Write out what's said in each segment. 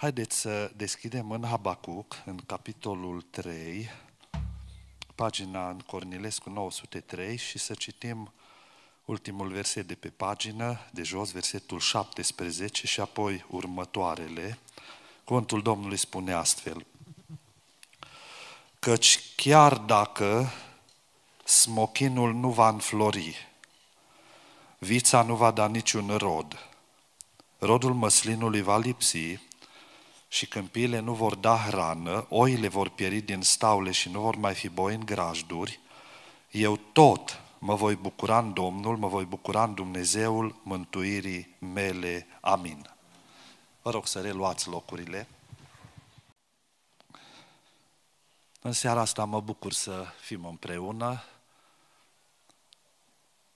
Haideți să deschidem în Habacuc, în capitolul 3, pagina în Cornilescu 903 și să citim ultimul verset de pe pagină, de jos, versetul 17 și apoi următoarele. Contul Domnului spune astfel, Căci chiar dacă smochinul nu va înflori, vița nu va da niciun rod, rodul măslinului va lipsi, și câmpiile nu vor da hrană, oile vor pieri din staule și nu vor mai fi boi în grajduri, eu tot mă voi bucura în Domnul, mă voi bucura în Dumnezeul mântuirii mele. Amin. Vă rog să reluați locurile. În seara asta mă bucur să fim împreună.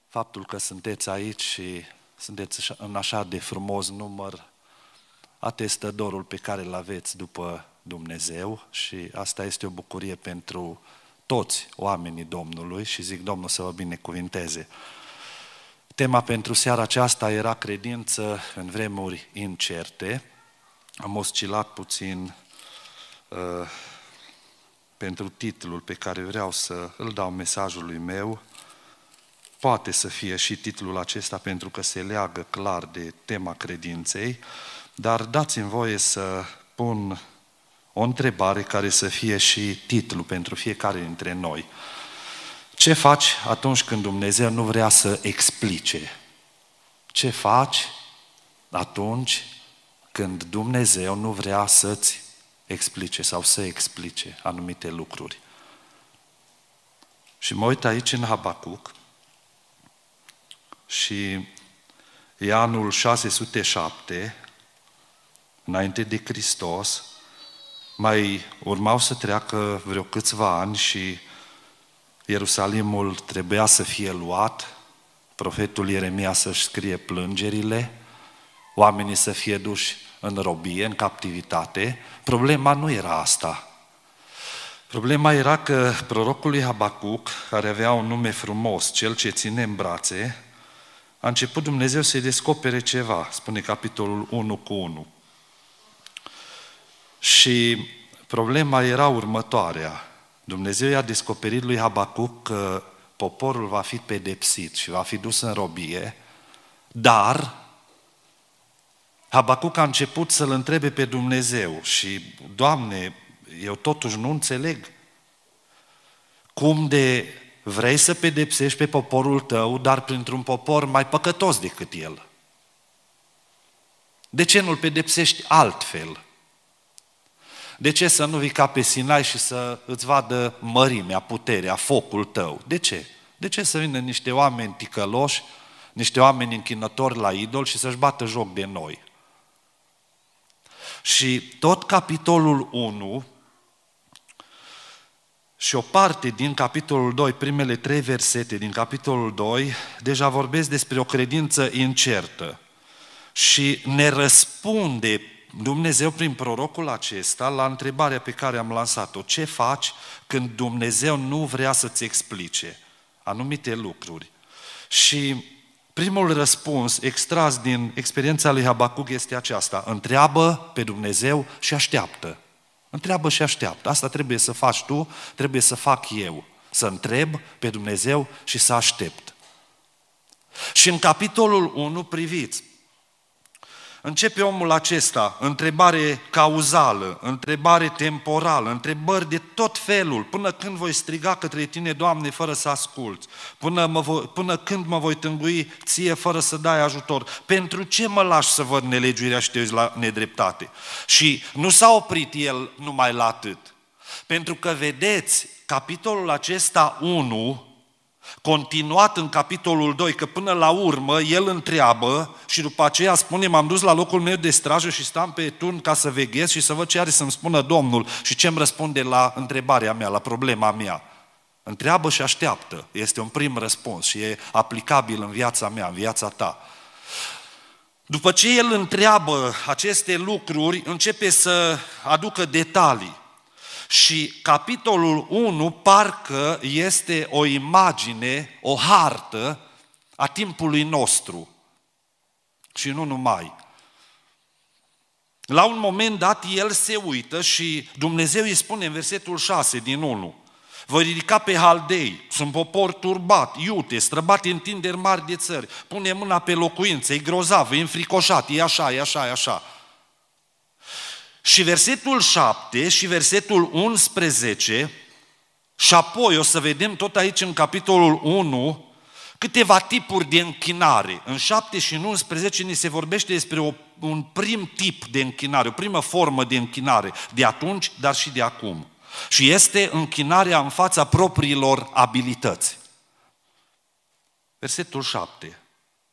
Faptul că sunteți aici și sunteți în așa de frumos număr atestă dorul pe care îl aveți după Dumnezeu și asta este o bucurie pentru toți oamenii Domnului și zic Domnul să vă binecuvinteze. Tema pentru seara aceasta era credință în vremuri incerte. Am oscilat puțin uh, pentru titlul pe care vreau să îl dau mesajului meu. Poate să fie și titlul acesta pentru că se leagă clar de tema credinței dar dați-mi voie să pun o întrebare care să fie și titlu pentru fiecare dintre noi. Ce faci atunci când Dumnezeu nu vrea să explice? Ce faci atunci când Dumnezeu nu vrea să-ți explice sau să explice anumite lucruri? Și mă uit aici în Habacuc și e anul 607 înainte de Hristos, mai urmau să treacă vreo câțiva ani și Ierusalimul trebuia să fie luat, profetul Ieremia să-și scrie plângerile, oamenii să fie duși în robie, în captivitate. Problema nu era asta. Problema era că prorocul lui Habacuc, care avea un nume frumos, cel ce ține în brațe, a început Dumnezeu să-i descopere ceva, spune capitolul 1 cu 1. Și problema era următoarea. Dumnezeu i-a descoperit lui Habacuc că poporul va fi pedepsit și va fi dus în robie, dar Habacuc a început să-L întrebe pe Dumnezeu și, Doamne, eu totuși nu înțeleg cum de vrei să pedepsești pe poporul tău, dar printr-un popor mai păcătos decât el. De ce nu-l pedepsești altfel? De ce să nu vii ca pe Sinai și să îți vadă mărimea, puterea, focul tău? De ce? De ce să vină niște oameni ticăloși, niște oameni închinători la idol și să-și bată joc de noi? Și tot capitolul 1 și o parte din capitolul 2, primele trei versete din capitolul 2, deja vorbesc despre o credință incertă și ne răspunde Dumnezeu, prin prorocul acesta, la întrebarea pe care am lansat-o, ce faci când Dumnezeu nu vrea să-ți explice anumite lucruri? Și primul răspuns extras din experiența lui Habacuc este aceasta, întreabă pe Dumnezeu și așteaptă. Întreabă și așteaptă. Asta trebuie să faci tu, trebuie să fac eu. Să întreb pe Dumnezeu și să aștept. Și în capitolul 1, priviți, Începe omul acesta, întrebare cauzală, întrebare temporală, întrebări de tot felul, până când voi striga către tine, Doamne, fără să asculți, până, mă voi, până când mă voi tângui ție fără să dai ajutor, pentru ce mă lași să văd nelegiuirea și te uiți la nedreptate? Și nu s-a oprit el numai la atât, pentru că vedeți, capitolul acesta 1, continuat în capitolul 2, că până la urmă el întreabă și după aceea spune, m-am dus la locul meu de strajă și stam pe turn ca să veghez și să văd ce are să-mi spună Domnul și ce îmi răspunde la întrebarea mea, la problema mea. Întreabă și așteaptă. Este un prim răspuns și e aplicabil în viața mea, în viața ta. După ce el întreabă aceste lucruri, începe să aducă detalii. Și capitolul 1 parcă este o imagine, o hartă a timpului nostru. Și nu numai. La un moment dat el se uită și Dumnezeu îi spune în versetul 6 din 1 Voi ridica pe haldei, sunt popor turbat, iute, străbat întinderi mari de țări, pune mâna pe locuințe, e grozav, e înfricoșat, e așa, e așa, e așa. Și versetul 7 și versetul 11, și apoi o să vedem tot aici în capitolul 1, câteva tipuri de închinare. În 7 și în 11 ni se vorbește despre o, un prim tip de închinare, o primă formă de închinare, de atunci, dar și de acum. Și este închinarea în fața propriilor abilități. Versetul 7.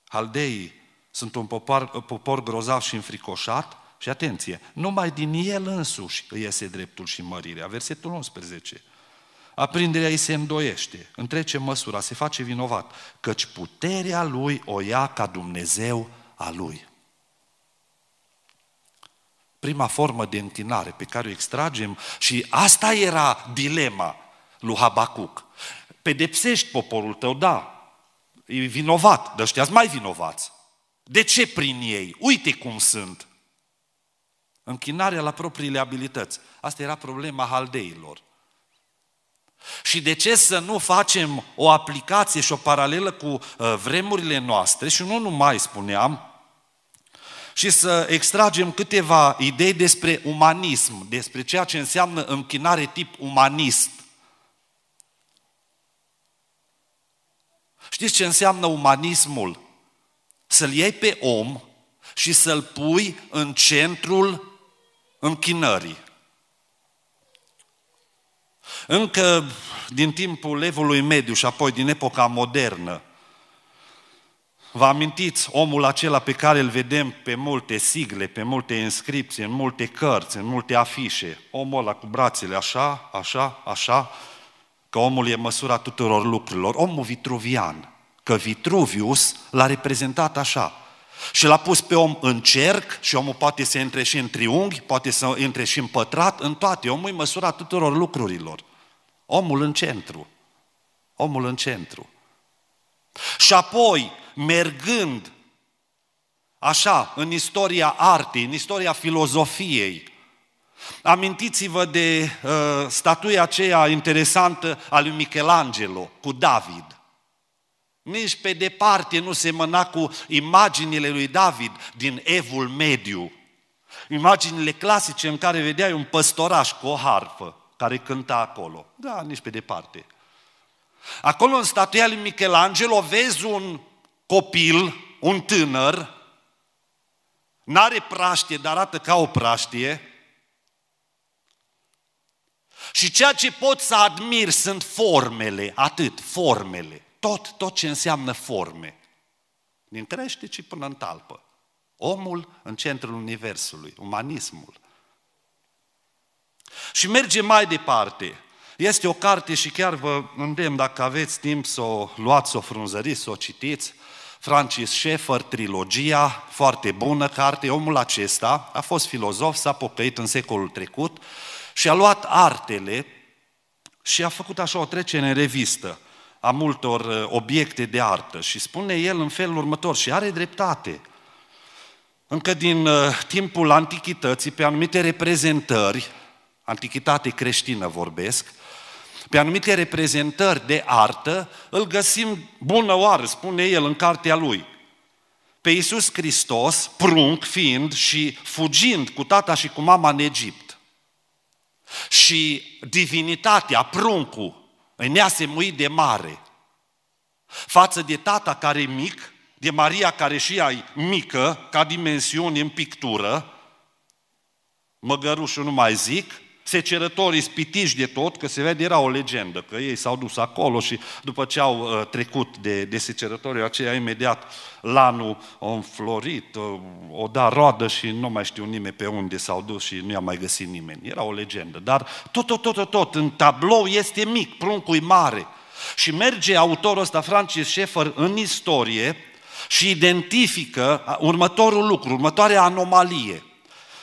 Haldeii sunt un popor, popor grozav și înfricoșat, și atenție, numai din el însuși îi iese dreptul și mărirea. Versetul 11. Aprinderea îi se îndoiește, întrece măsura, se face vinovat, căci puterea lui o ia ca Dumnezeu a lui. Prima formă de întinare pe care o extragem și asta era dilema lui Habacuc. Pedepsești poporul tău, da, e vinovat, dar știați mai vinovați. De ce prin ei? Uite cum sunt. Închinarea la propriile abilități. Asta era problema haldeilor. Și de ce să nu facem o aplicație și o paralelă cu uh, vremurile noastre și nu numai spuneam, și să extragem câteva idei despre umanism, despre ceea ce înseamnă închinare tip umanist. Știți ce înseamnă umanismul? Să-l iei pe om și să-l pui în centrul închinării. Încă din timpul evului mediu și apoi din epoca modernă, Vă amintiți omul acela pe care îl vedem pe multe sigle, pe multe inscripții, în multe cărți, în multe afișe? Omul ăla cu brațele așa, așa, așa, că omul e măsura tuturor lucrurilor. Omul vitruvian, că Vitruvius l-a reprezentat așa. Și l-a pus pe om în cerc și omul poate să intre și în triunghi, poate să intre și în pătrat, în toate. Omul e măsura tuturor lucrurilor. Omul în centru. Omul în centru. Și apoi, mergând așa, în istoria artei, în istoria filozofiei, amintiți-vă de uh, statuia aceea interesantă a lui Michelangelo cu David – nici pe departe nu semăna cu imaginile lui David din Evul Mediu. Imaginile clasice în care vedeai un păstoraș cu o harfă care cânta acolo. Da, nici pe departe. Acolo în statuia lui Michelangelo vezi un copil, un tânăr, n-are praștie, dar arată ca o praștie, și ceea ce pot să admir sunt formele, atât, formele tot, tot ce înseamnă forme. Din și până în talpă. Omul în centrul universului, umanismul. Și merge mai departe. Este o carte și chiar vă îndemn dacă aveți timp să o luați, să o frunzăriți, să o citiți. Francis Schaeffer, trilogia, foarte bună carte. Omul acesta a fost filozof, s-a pocăit în secolul trecut și a luat artele și a făcut așa o trecere în revistă a multor uh, obiecte de artă. Și spune el în felul următor, și are dreptate, încă din uh, timpul antichității, pe anumite reprezentări, antichitate creștină vorbesc, pe anumite reprezentări de artă, îl găsim bună oară, spune el în cartea lui. Pe Iisus Hristos, prunc fiind și fugind cu tata și cu mama în Egipt. Și divinitatea, pruncul, în păi neasemuit de mare față de tata care e mic, de Maria care și ea e mică, ca dimensiune în pictură, măgărușul nu mai zic, secerători spitiși de tot, că se vede, era o legendă, că ei s-au dus acolo și după ce au uh, trecut de, de secerătorii aceia, imediat lanul a înflorit, uh, o da roadă și nu mai știu nimeni pe unde s-au dus și nu i-a mai găsit nimeni. Era o legendă, dar tot, tot, tot, tot, tot în tablou este mic, pruncul e mare. Și merge autorul ăsta, Francis Schaeffer, în istorie și identifică următorul lucru, următoarea anomalie.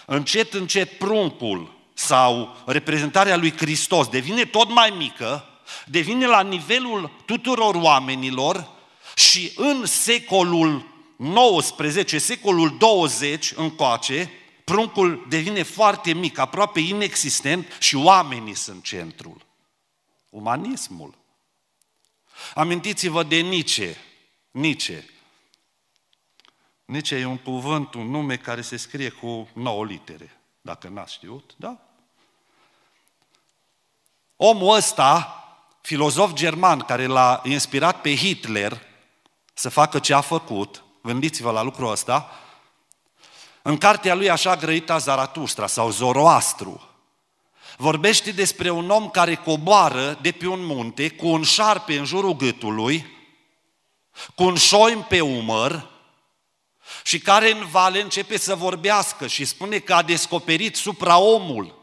Încet, încet pruncul sau reprezentarea lui Hristos devine tot mai mică, devine la nivelul tuturor oamenilor și în secolul 19, secolul 20 încoace, pruncul devine foarte mic, aproape inexistent și oamenii sunt centrul. Umanismul. Amintiți-vă de Nice. Nice. Nice e un cuvânt, un nume care se scrie cu nouă litere. Dacă n-ați știut, da? Omul ăsta, filozof german care l-a inspirat pe Hitler să facă ce a făcut, gândiți-vă la lucrul ăsta, în cartea lui așa grăita Zaratustra sau Zoroastru, vorbește despre un om care coboară de pe un munte cu un șarpe în jurul gâtului, cu un șoim pe umăr și care în vale începe să vorbească și spune că a descoperit supraomul,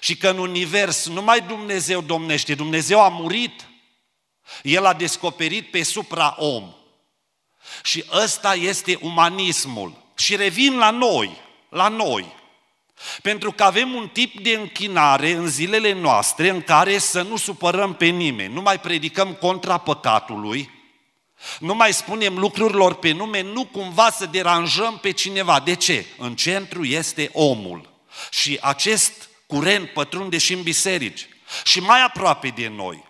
și că în univers numai Dumnezeu domnește, Dumnezeu a murit, El a descoperit pe supra-om. Și ăsta este umanismul. Și revin la noi, la noi. Pentru că avem un tip de închinare în zilele noastre în care să nu supărăm pe nimeni, nu mai predicăm contra păcatului, nu mai spunem lucrurilor pe nume, nu cumva să deranjăm pe cineva. De ce? În centru este omul. Și acest curent pătrunde și în biserici și mai aproape de noi.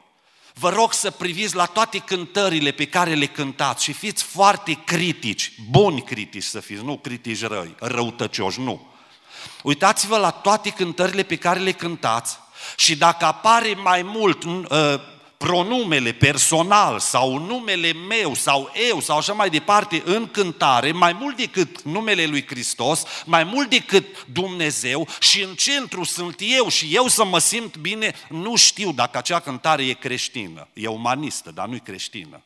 Vă rog să priviți la toate cântările pe care le cântați și fiți foarte critici, buni critici să fiți, nu critici răi, răutăcioși, nu. Uitați-vă la toate cântările pe care le cântați și dacă apare mai mult uh, pronumele personal sau numele meu sau eu sau așa mai departe în cântare, mai mult decât numele lui Hristos, mai mult decât Dumnezeu și în centru sunt eu și eu să mă simt bine, nu știu dacă acea cântare e creștină, e umanistă, dar nu e creștină.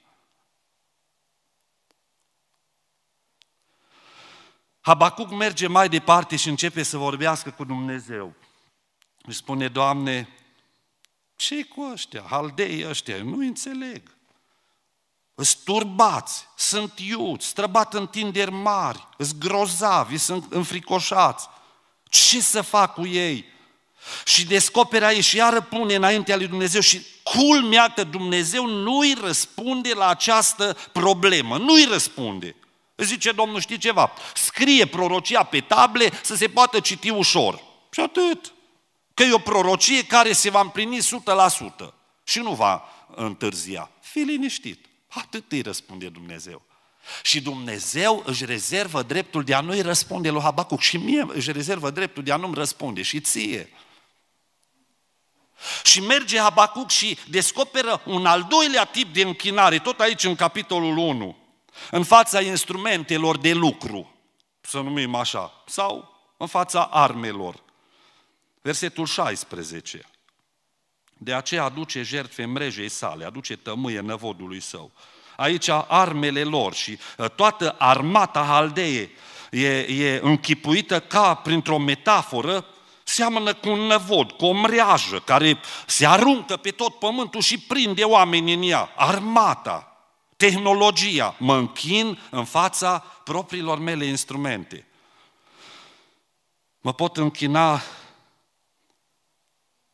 Habacuc merge mai departe și începe să vorbească cu Dumnezeu. Îi spune, Doamne, ce cu ăștia? haldei ăștia, nu înțeleg. Îți turbați, sunt iuți, străbat în tinderi mari, îți grozavi, sunt înfricoșați. Ce să fac cu ei? Și descoperea ei și iară pune înaintea lui Dumnezeu și culmea că Dumnezeu nu-i răspunde la această problemă, nu-i răspunde. Zice Domnul, știi ceva, scrie prorocia pe table să se poată citi ușor. Și atât că e o prorocie care se va împlini 100% și nu va întârzia. Fii liniștit. Atât îi răspunde Dumnezeu. Și Dumnezeu își rezervă dreptul de a nu-i răspunde lui Habacuc și mie își rezervă dreptul de a nu-mi răspunde și ție. Și merge Habacuc și descoperă un al doilea tip de închinare, tot aici în capitolul 1, în fața instrumentelor de lucru, să numim așa, sau în fața armelor. Versetul 16. De aceea aduce jertfe mrejei sale, aduce tămâie năvodului său. Aici armele lor și ă, toată armata haldeie e, e închipuită ca printr-o metaforă, seamănă cu un năvod, cu o mreajă care se aruncă pe tot pământul și prinde oameni în ea. Armata, tehnologia, mă închin în fața propriilor mele instrumente. Mă pot închina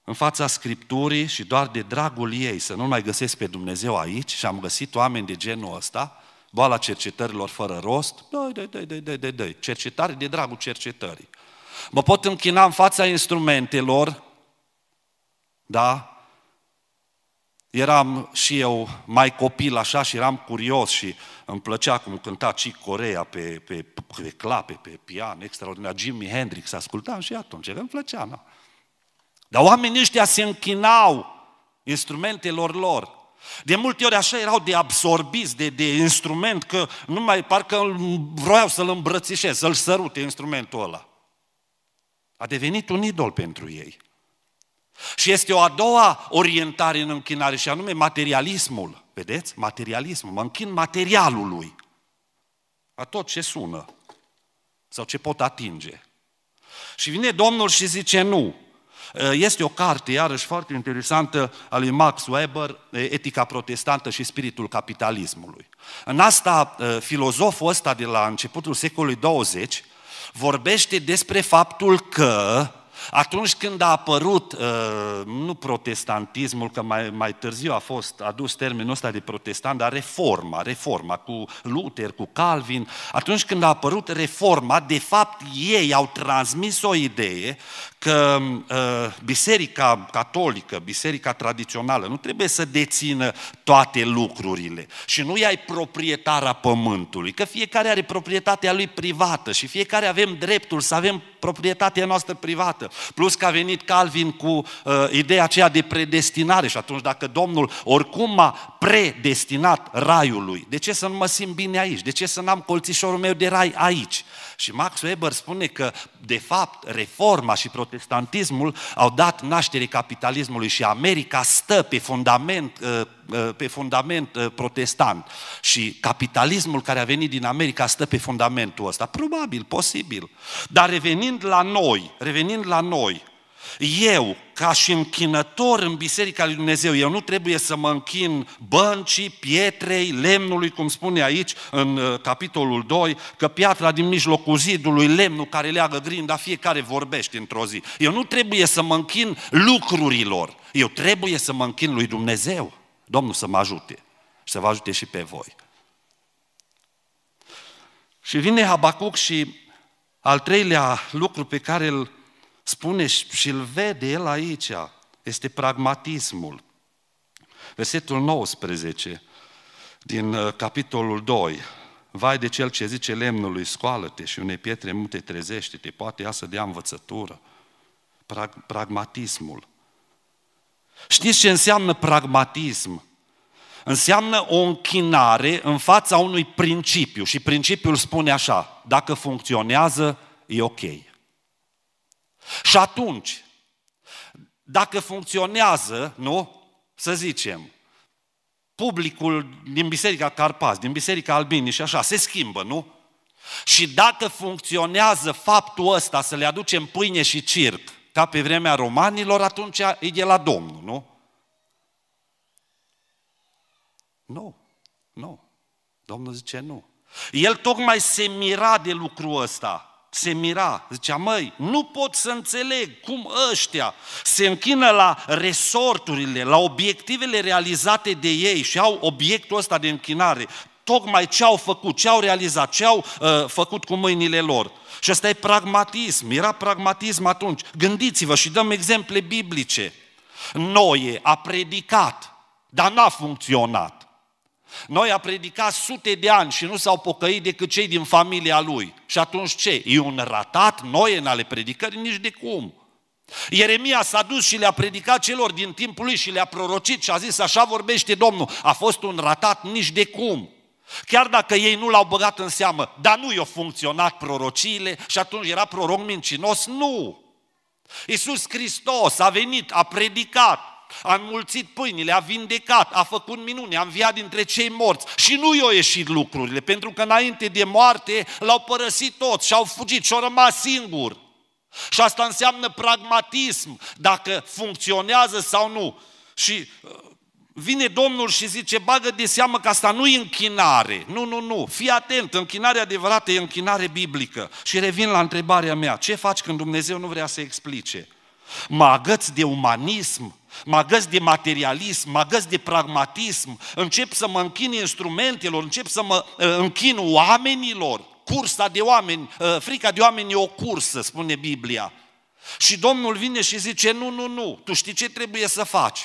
în fața Scripturii și doar de dragul ei, să nu mai găsesc pe Dumnezeu aici și am găsit oameni de genul ăsta, boala cercetărilor fără rost, dă, dă, dă, dă, dă, dă, cercetare de dragul cercetării. Mă pot închina în fața instrumentelor, da? Eram și eu mai copil așa și eram curios și îmi plăcea cum cânta Cic Corea pe, pe, pe clape, pe pian, extraordinar, Jimi Hendrix, ascultam și atunci, că îmi plăcea, Da? Dar oamenii ăștia se închinau instrumentelor lor. De multe ori așa erau de absorbiți de, de instrument, că nu mai parcă vroiau să-l îmbrățișez, să-l sărute instrumentul ăla. A devenit un idol pentru ei. Și este o a doua orientare în închinare și anume materialismul. Vedeți? Materialismul. Mă închin materialului. A tot ce sună sau ce pot atinge. Și vine Domnul și zice nu. Eh, este o carte, iarăși foarte interesantă, a lui Max Weber, eh, Etica protestantă și spiritul capitalismului. În asta, eh, filozoful ăsta de la începutul secolului 20 vorbește despre faptul că atunci când a apărut, nu protestantismul, că mai, mai târziu a fost adus termenul ăsta de protestant, dar reforma, reforma cu Luther, cu Calvin, atunci când a apărut reforma, de fapt ei au transmis o idee că uh, biserica catolică, biserica tradițională, nu trebuie să dețină toate lucrurile. Și nu i-ai proprietara pământului, că fiecare are proprietatea lui privată și fiecare avem dreptul să avem proprietatea noastră privată. Plus că a venit Calvin cu uh, ideea aceea de predestinare și atunci dacă Domnul oricum m-a predestinat raiului, de ce să nu mă simt bine aici? De ce să n-am colțișorul meu de rai aici? Și Max Weber spune că, de fapt, reforma și protestantismul au dat naștere capitalismului și America stă pe fundament, uh, uh, pe fundament uh, protestant. Și capitalismul care a venit din America stă pe fundamentul ăsta. Probabil, posibil. Dar revenind la noi, revenind la noi, eu, ca și închinător în Biserica lui Dumnezeu. Eu nu trebuie să mă închin băncii, pietrei, lemnului, cum spune aici în uh, capitolul 2, că piatra din mijlocul zidului, lemnul care leagă grinda, fiecare vorbește într-o zi. Eu nu trebuie să mă închin lucrurilor. Eu trebuie să mă închin lui Dumnezeu. Domnul să mă ajute și să vă ajute și pe voi. Și vine Habacuc și al treilea lucru pe care îl Spune și îl vede el aici, este pragmatismul. Versetul 19 din uh, capitolul 2. Vai de cel ce zice lemnului, scoală-te și unei pietre te trezește-te, poate ia să dea învățătură. Prag- pragmatismul. Știți ce înseamnă pragmatism? Înseamnă o închinare în fața unui principiu și principiul spune așa, dacă funcționează, e ok. Și atunci, dacă funcționează, nu? Să zicem, publicul din Biserica Carpaz, din Biserica Albini și așa, se schimbă, nu? Și dacă funcționează faptul ăsta să le aducem pâine și circ, ca pe vremea romanilor, atunci e la Domnul, nu? Nu, nu. Domnul zice nu. El tocmai se mira de lucrul ăsta se mira, zicea, măi, nu pot să înțeleg cum ăștia se închină la resorturile, la obiectivele realizate de ei și au obiectul ăsta de închinare, tocmai ce au făcut, ce au realizat, ce au uh, făcut cu mâinile lor. Și ăsta e pragmatism, era pragmatism atunci. Gândiți-vă și dăm exemple biblice. Noie a predicat, dar n-a funcționat. Noi a predicat sute de ani și nu s-au pocăit decât cei din familia lui. Și atunci ce? E un ratat? Noi în ale predicării? Nici de cum. Ieremia s-a dus și le-a predicat celor din timpul lui și le-a prorocit și a zis așa vorbește Domnul. A fost un ratat nici de cum. Chiar dacă ei nu l-au băgat în seamă, dar nu i-au funcționat prorociile și atunci era proroc mincinos? Nu! Iisus Hristos a venit, a predicat, a înmulțit pâinile, a vindecat, a făcut minune, a înviat dintre cei morți. Și nu i-au ieșit lucrurile, pentru că înainte de moarte l-au părăsit toți și au fugit și au rămas singur. Și asta înseamnă pragmatism, dacă funcționează sau nu. Și uh, vine Domnul și zice, bagă de seamă că asta nu e închinare. Nu, nu, nu. Fii atent, închinarea adevărată e închinare biblică. Și revin la întrebarea mea, ce faci când Dumnezeu nu vrea să explice? Mă agăți de umanism mă găs de materialism, mă găs de pragmatism, încep să mă închin instrumentelor, încep să mă ă, închin oamenilor. Cursa de oameni, ă, frica de oameni e o cursă, spune Biblia. Și Domnul vine și zice, nu, nu, nu, tu știi ce trebuie să faci?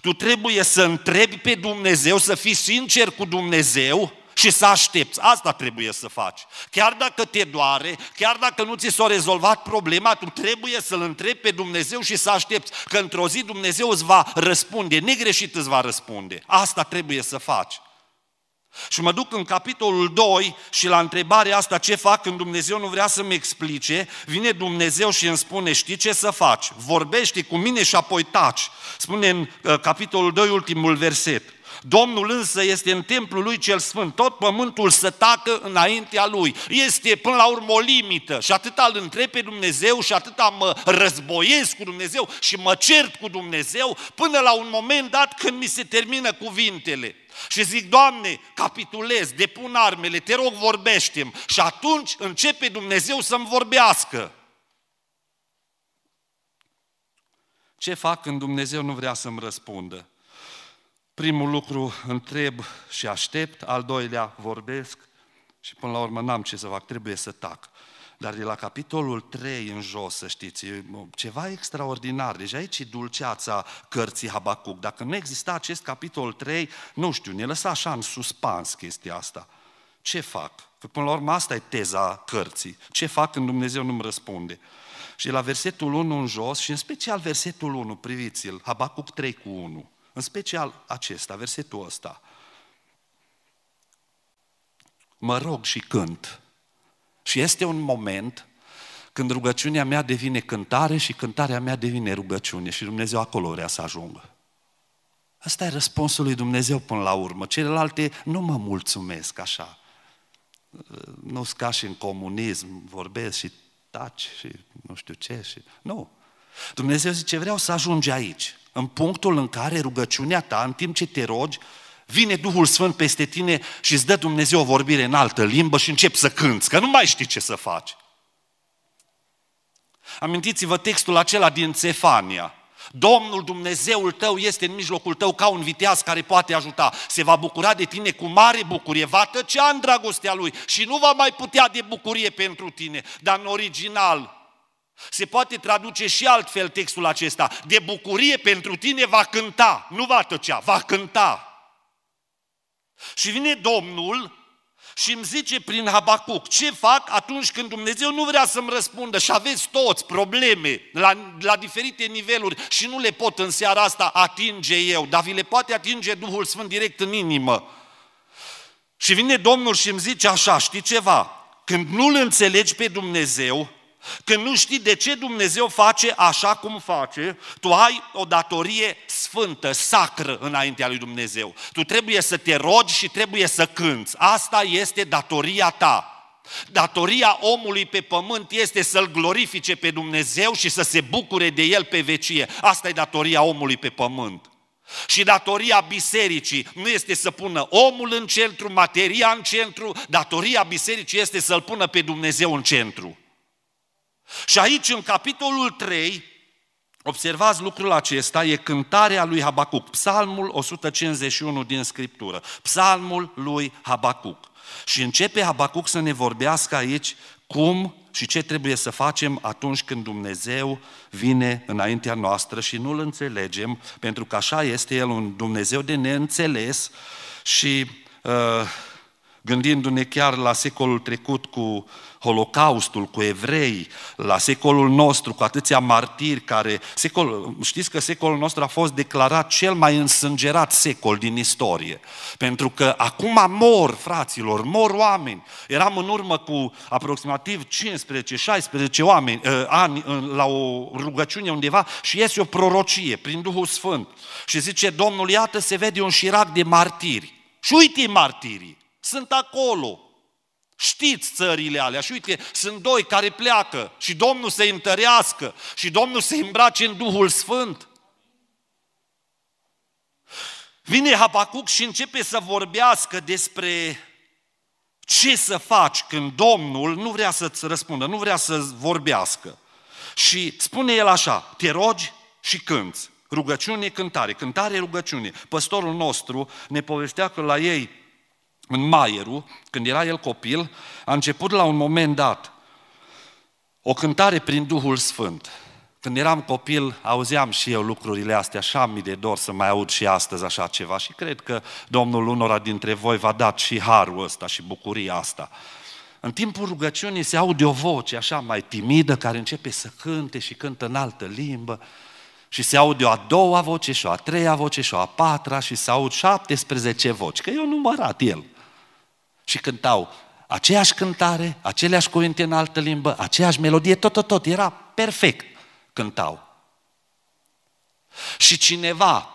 Tu trebuie să întrebi pe Dumnezeu, să fii sincer cu Dumnezeu, și să aștepți. Asta trebuie să faci. Chiar dacă te doare, chiar dacă nu ți s-a rezolvat problema, tu trebuie să-L întrebi pe Dumnezeu și să aștepți că într-o zi Dumnezeu îți va răspunde, negreșit îți va răspunde. Asta trebuie să faci. Și mă duc în capitolul 2 și la întrebarea asta ce fac când Dumnezeu nu vrea să-mi explice, vine Dumnezeu și îmi spune, știi ce să faci? Vorbește cu mine și apoi taci. Spune în uh, capitolul 2 ultimul verset. Domnul însă este în templul lui cel sfânt, tot pământul să tacă înaintea lui. Este până la urmă o limită și atât îl întreb pe Dumnezeu și atât mă uh, războiesc cu Dumnezeu și mă cert cu Dumnezeu până la un moment dat când mi se termină cuvintele. Și zic, Doamne, capitulez, depun armele, te rog vorbește Și atunci începe Dumnezeu să-mi vorbească. Ce fac când Dumnezeu nu vrea să-mi răspundă? primul lucru întreb și aștept, al doilea vorbesc și până la urmă n-am ce să fac, trebuie să tac. Dar de la capitolul 3 în jos, să știți, e ceva extraordinar. Deci aici e dulceața cărții Habacuc. Dacă nu exista acest capitol 3, nu știu, ne lăsa așa în suspans chestia asta. Ce fac? Că până la urmă asta e teza cărții. Ce fac când Dumnezeu nu-mi răspunde? Și la versetul 1 în jos, și în special versetul 1, priviți-l, Habacuc 3 cu 1. În special acesta, versetul ăsta. Mă rog și cânt. Și este un moment când rugăciunea mea devine cântare și cântarea mea devine rugăciune și Dumnezeu acolo vrea să ajungă. Asta e răspunsul lui Dumnezeu până la urmă. Celelalte nu mă mulțumesc așa. Nu ca și în comunism, vorbesc și taci și nu știu ce. Și... Nu. Dumnezeu zice, vreau să ajungi aici în punctul în care rugăciunea ta, în timp ce te rogi, vine Duhul Sfânt peste tine și îți dă Dumnezeu o vorbire în altă limbă și începi să cânți, că nu mai știi ce să faci. Amintiți-vă textul acela din Cefania. Domnul Dumnezeul tău este în mijlocul tău ca un viteaz care poate ajuta. Se va bucura de tine cu mare bucurie, va tăcea în dragostea lui și nu va mai putea de bucurie pentru tine. Dar în original, se poate traduce și altfel textul acesta. De bucurie pentru tine va cânta, nu va tăcea, va cânta. Și vine Domnul și îmi zice prin Habacuc, ce fac atunci când Dumnezeu nu vrea să-mi răspundă și aveți toți probleme la, la diferite niveluri și nu le pot în seara asta atinge eu, dar vi le poate atinge Duhul Sfânt direct în inimă. Și vine Domnul și îmi zice așa, știi ceva? Când nu-L înțelegi pe Dumnezeu, când nu știi de ce Dumnezeu face așa cum face, tu ai o datorie sfântă, sacră înaintea lui Dumnezeu. Tu trebuie să te rogi și trebuie să cânți. Asta este datoria ta. Datoria omului pe pământ este să-L glorifice pe Dumnezeu și să se bucure de El pe vecie. Asta e datoria omului pe pământ. Și datoria bisericii nu este să pună omul în centru, materia în centru, datoria bisericii este să-L pună pe Dumnezeu în centru. Și aici, în capitolul 3, observați lucrul acesta, e cântarea lui Habacuc, psalmul 151 din Scriptură, psalmul lui Habacuc. Și începe Habacuc să ne vorbească aici cum și ce trebuie să facem atunci când Dumnezeu vine înaintea noastră și nu-L înțelegem, pentru că așa este El un Dumnezeu de neînțeles și uh, gândindu-ne chiar la secolul trecut cu Holocaustul cu evrei, la secolul nostru, cu atâția martiri care... Secol, știți că secolul nostru a fost declarat cel mai însângerat secol din istorie. Pentru că acum mor, fraților, mor oameni. Eram în urmă cu aproximativ 15-16 oameni, ă, ani la o rugăciune undeva și iese o prorocie prin Duhul Sfânt. Și zice, Domnul, iată, se vede un șirac de martiri. Și uite martirii, sunt acolo, Știți țările alea și uite, sunt doi care pleacă și Domnul se întărească și Domnul se îmbrace în Duhul Sfânt. Vine Habacuc și începe să vorbească despre ce să faci când Domnul nu vrea să-ți răspundă, nu vrea să vorbească. Și spune el așa, te rogi și cânți. Rugăciune, cântare, cântare, rugăciune. Păstorul nostru ne povestea că la ei în Maieru, când era el copil, a început la un moment dat o cântare prin Duhul Sfânt. Când eram copil, auzeam și eu lucrurile astea, așa mi de dor să mai aud și astăzi așa ceva și cred că Domnul unora dintre voi v-a dat și harul ăsta și bucuria asta. În timpul rugăciunii se aude o voce așa mai timidă care începe să cânte și cântă în altă limbă și se aude o a doua voce și o a treia voce și o a patra și se aud 17 voci, că eu numărat el și cântau aceeași cântare, aceleași cuvinte în altă limbă, aceeași melodie, tot, tot, tot, era perfect cântau. Și cineva,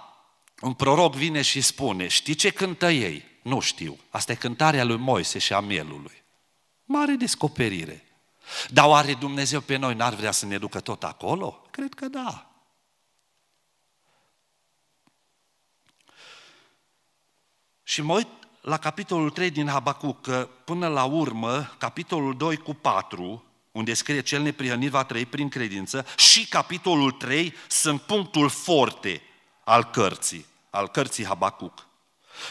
un proroc vine și spune, știi ce cântă ei? Nu știu. Asta e cântarea lui Moise și a mielului. Mare descoperire. Dar oare Dumnezeu pe noi n-ar vrea să ne ducă tot acolo? Cred că da. Și mă uit la capitolul 3 din Habacuc că până la urmă, capitolul 2 cu 4, unde scrie cel neprihănit va trăi prin credință, și capitolul 3 sunt punctul forte al cărții, al cărții Habacuc.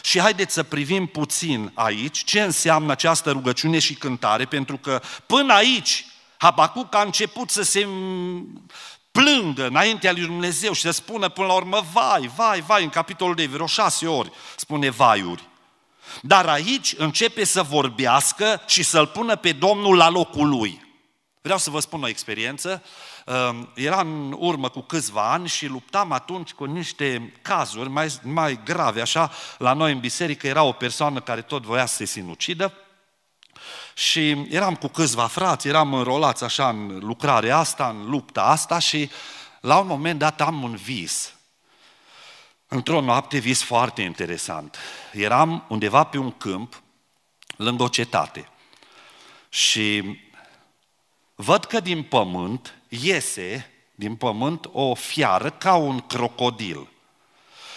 Și haideți să privim puțin aici ce înseamnă această rugăciune și cântare, pentru că până aici Habacuc a început să se plângă înaintea lui Dumnezeu și să spună până la urmă, vai, vai, vai, în capitolul de vreo șase ori spune vaiuri. Dar aici începe să vorbească și să-l pună pe Domnul la locul lui. Vreau să vă spun o experiență. Ehm, era în urmă cu câțiva ani și luptam atunci cu niște cazuri mai, mai grave, așa, la noi în biserică era o persoană care tot voia să se sinucidă și eram cu câțiva frați, eram înrolați așa în lucrarea asta, în lupta asta și la un moment dat am un vis într-o noapte vis foarte interesant. Eram undeva pe un câmp, lângă o cetate. Și văd că din pământ iese, din pământ, o fiară ca un crocodil.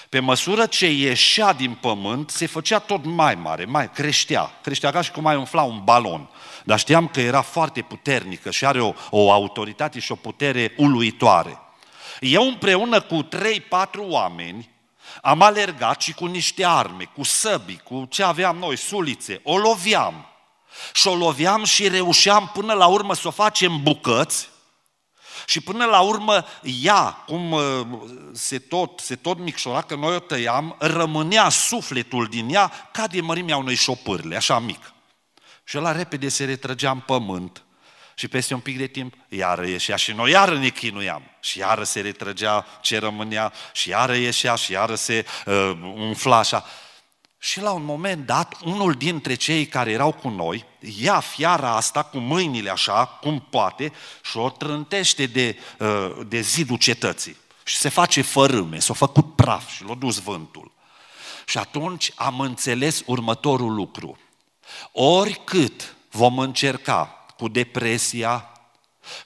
Pe măsură ce ieșea din pământ, se făcea tot mai mare, mai creștea. Creștea ca și cum mai umfla un balon. Dar știam că era foarte puternică și are o, o autoritate și o putere uluitoare. Eu împreună cu 3-4 oameni am alergat și cu niște arme, cu săbi, cu ce aveam noi, sulițe, o loviam. Și o loviam și reușeam până la urmă să o facem bucăți și până la urmă ea, cum uh, se tot, se tot micșora, că noi o tăiam, rămânea sufletul din ea ca de mărimea unei șopârle, așa mic. Și la repede se retrăgea în pământ și peste un pic de timp, iară ieșea și noi iară ne chinuiam. Și iară se retrăgea ce rămânea, și iară ieșea, și iară se uh, umfla așa. Și la un moment dat, unul dintre cei care erau cu noi, ia fiara asta cu mâinile așa, cum poate, și o trântește de, uh, de zidul cetății. Și se face fărâme, s-a făcut praf și l-a dus vântul. Și atunci am înțeles următorul lucru. Oricât vom încerca cu depresia,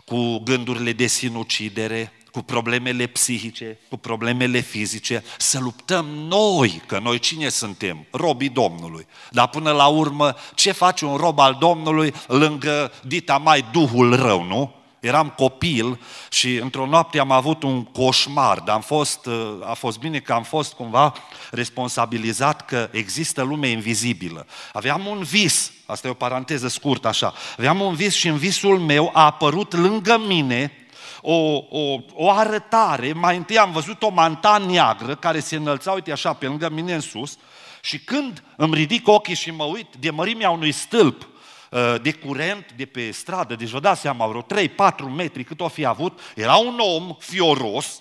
cu gândurile de sinucidere, cu problemele psihice, cu problemele fizice, să luptăm noi, că noi cine suntem? Robii Domnului. Dar până la urmă, ce face un rob al Domnului lângă dita mai Duhul rău, nu? eram copil și într-o noapte am avut un coșmar, dar am fost, a fost bine că am fost cumva responsabilizat că există lume invizibilă. Aveam un vis, asta e o paranteză scurtă așa, aveam un vis și în visul meu a apărut lângă mine o, o, o arătare, mai întâi am văzut o manta neagră care se înălța, uite așa, pe lângă mine în sus, și când îmi ridic ochii și mă uit de mărimea unui stâlp, Eh, de curent de pe stradă, deci vă dați seama, vreo 3-4 metri cât o fi avut, era un om fioros,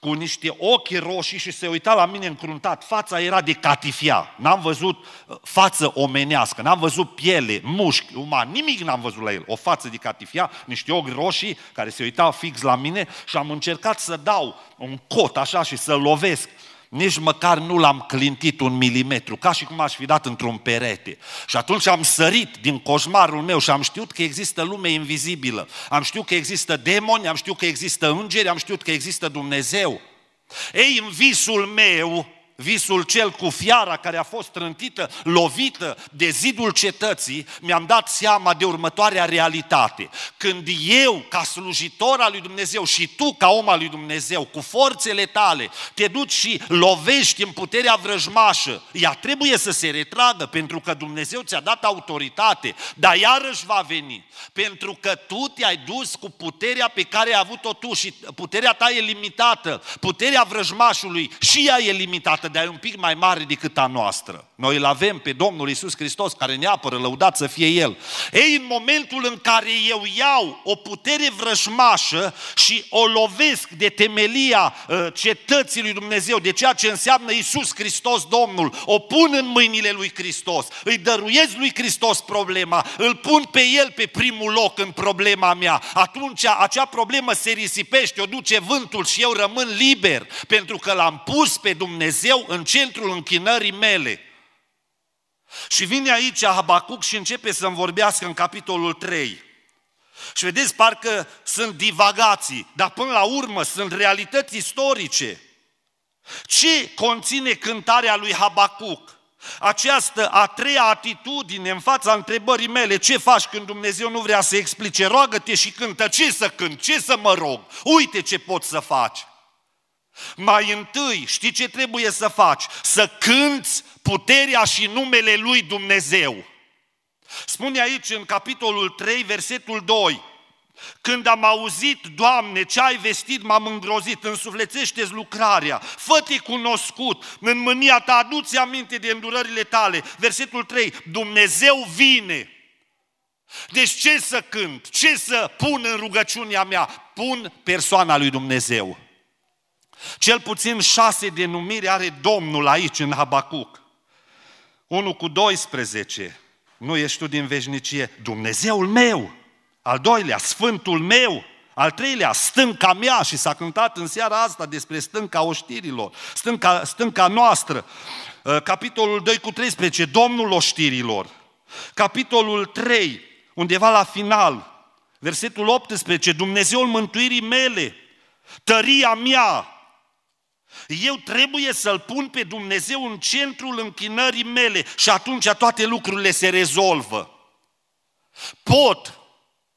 cu niște ochi roșii și se uita la mine încruntat. Fața era de catifia. N-am văzut eh, față omenească, n-am văzut piele, mușchi, uman, nimic n-am văzut la el. O față de catifia, niște ochi roșii care se uitau fix la mine și am încercat să dau un cot așa și să lovesc nici măcar nu l-am clintit un milimetru, ca și cum aș fi dat într-un perete. Și atunci am sărit din coșmarul meu și am știut că există lume invizibilă. Am știut că există demoni, am știut că există îngeri, am știut că există Dumnezeu. Ei, în visul meu, visul cel cu fiara care a fost trântită, lovită de zidul cetății, mi-am dat seama de următoarea realitate. Când eu, ca slujitor al lui Dumnezeu și tu, ca om al lui Dumnezeu, cu forțele tale, te duci și lovești în puterea vrăjmașă, ea trebuie să se retragă pentru că Dumnezeu ți-a dat autoritate, dar iarăși va veni, pentru că tu te-ai dus cu puterea pe care ai avut-o tu și puterea ta e limitată, puterea vrăjmașului și ea e limitată dreaptă, dar e un pic mai mare decât a noastră. Noi îl avem pe Domnul Isus Hristos care ne apără, lăudat să fie El. Ei, în momentul în care eu iau o putere vrășmașă și o lovesc de temelia uh, cetății lui Dumnezeu, de ceea ce înseamnă Isus Hristos Domnul, o pun în mâinile lui Hristos, îi dăruiez lui Hristos problema, îl pun pe El pe primul loc în problema mea, atunci acea problemă se risipește, o duce vântul și eu rămân liber, pentru că l-am pus pe Dumnezeu eu în centrul închinării mele. Și vine aici Habacuc și începe să-mi vorbească în capitolul 3. Și vedeți, parcă sunt divagații, dar până la urmă sunt realități istorice. Ce conține cântarea lui Habacuc? Această a treia atitudine în fața întrebării mele, ce faci când Dumnezeu nu vrea să explice, roagă-te și cântă, ce să cânt, ce să mă rog, uite ce pot să faci. Mai întâi, știi ce trebuie să faci? Să cânți puterea și numele lui Dumnezeu. Spune aici în capitolul 3, versetul 2, când am auzit, Doamne, ce ai vestit, m-am îngrozit, însuflețește lucrarea, fă-te cunoscut, în mânia ta aduți aminte de îndurările tale. Versetul 3, Dumnezeu vine. Deci ce să cânt, ce să pun în rugăciunea mea? Pun persoana lui Dumnezeu. Cel puțin șase denumiri are Domnul aici, în Habacuc. unul cu 12, nu ești tu din veșnicie, Dumnezeul meu, al doilea, Sfântul meu, al treilea, stânca mea și s-a cântat în seara asta despre stânca oștirilor, stânca, stânca noastră, uh, capitolul 2 cu 13, Domnul oștirilor, capitolul 3, undeva la final, versetul 18, Dumnezeul mântuirii mele, tăria mea, eu trebuie să-L pun pe Dumnezeu în centrul închinării mele și atunci toate lucrurile se rezolvă. Pot